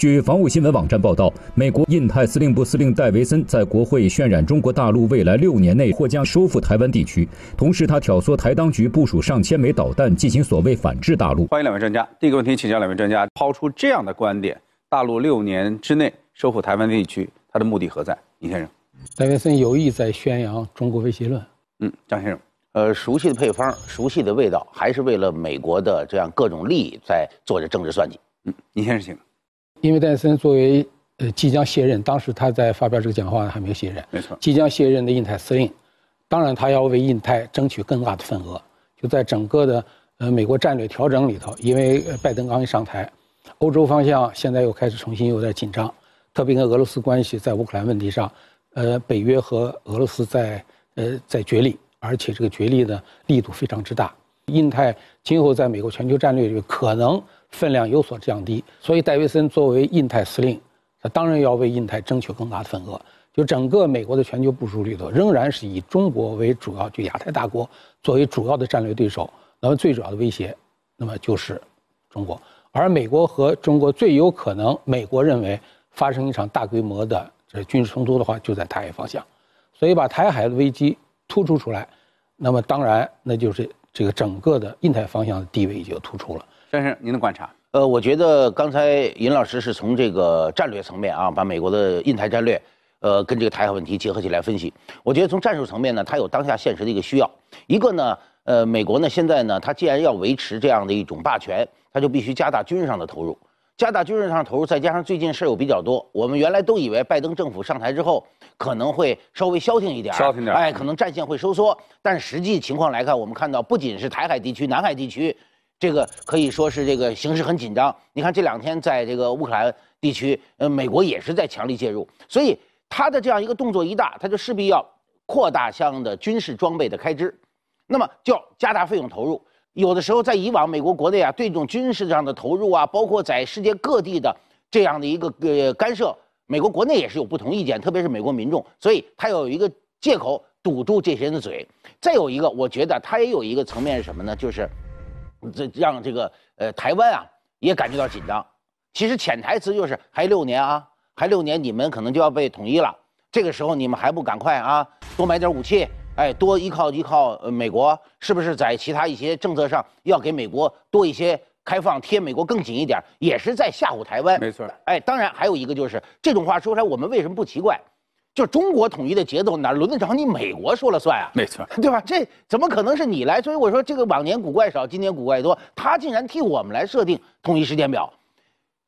据防务新闻网站报道，美国印太司令部司令戴维森在国会渲染中国大陆未来六年内或将收复台湾地区，同时他挑唆台当局部署上千枚导弹进行所谓反制大陆。欢迎两位专家。第一个问题，请教两位专家，抛出这样的观点，大陆六年之内收复台湾地区，他的目的何在？尹先生，戴维森有意在宣扬中国威胁论。嗯，张先生，呃，熟悉的配方，熟悉的味道，还是为了美国的这样各种利益在做着政治算计。嗯，您先生，请。因为戴森作为呃即将卸任，当时他在发表这个讲话还没有卸任，没错，即将卸任的印太司令，当然他要为印太争取更大的份额。就在整个的呃美国战略调整里头，因为拜登刚一上台，欧洲方向现在又开始重新有点紧张，特别跟俄罗斯关系在乌克兰问题上，呃，北约和俄罗斯在呃在角力，而且这个角力的力度非常之大。印太今后在美国全球战略里可能。分量有所降低，所以戴维森作为印太司令，他当然要为印太争取更大的份额。就整个美国的全球部署里头，仍然是以中国为主要，就亚太大国作为主要的战略对手。那么最主要的威胁，那么就是中国。而美国和中国最有可能，美国认为发生一场大规模的这军事冲突的话，就在台海方向。所以把台海的危机突出出来，那么当然那就是这个整个的印太方向的地位也就突出了。先生，您的观察，呃，我觉得刚才尹老师是从这个战略层面啊，把美国的印台战略，呃，跟这个台海问题结合起来分析。我觉得从战术层面呢，它有当下现实的一个需要。一个呢，呃，美国呢现在呢，它既然要维持这样的一种霸权，它就必须加大军事上的投入，加大军事上投入，再加上最近事儿又比较多。我们原来都以为拜登政府上台之后可能会稍微消停一点，消停点，哎，可能战线会收缩。但实际情况来看，我们看到不仅是台海地区、南海地区。这个可以说是这个形势很紧张。你看这两天在这个乌克兰地区，呃，美国也是在强力介入，所以他的这样一个动作一大，他就势必要扩大相应的军事装备的开支，那么就要加大费用投入。有的时候在以往，美国国内啊，对这种军事上的投入啊，包括在世界各地的这样的一个呃干涉，美国国内也是有不同意见，特别是美国民众，所以他有一个借口堵住这些人的嘴。再有一个，我觉得他也有一个层面是什么呢？就是。这让这个呃台湾啊也感觉到紧张，其实潜台词就是还六年啊，还六年，你们可能就要被统一了。这个时候你们还不赶快啊，多买点武器，哎，多依靠依靠美国，是不是在其他一些政策上要给美国多一些开放，贴美国更紧一点，也是在吓唬台湾。没错，哎，当然还有一个就是这种话说出来，我们为什么不奇怪？就中国统一的节奏，哪轮得着你美国说了算啊？没错，对吧？这怎么可能是你来？所以我说这个往年古怪少，今年古怪多。他竟然替我们来设定统一时间表，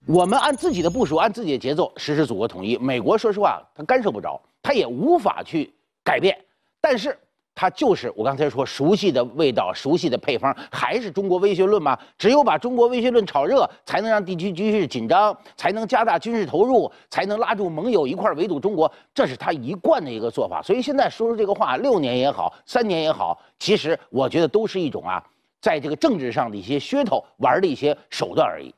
我们按自己的部署，按自己的节奏实施祖国统一。美国说实话，他干涉不着，他也无法去改变。但是。它就是我刚才说熟悉的味道，熟悉的配方，还是中国威胁论吗？只有把中国威胁论炒热，才能让地区局势紧张，才能加大军事投入，才能拉住盟友一块围堵中国。这是他一贯的一个做法。所以现在说出这个话，六年也好，三年也好，其实我觉得都是一种啊，在这个政治上的一些噱头，玩的一些手段而已。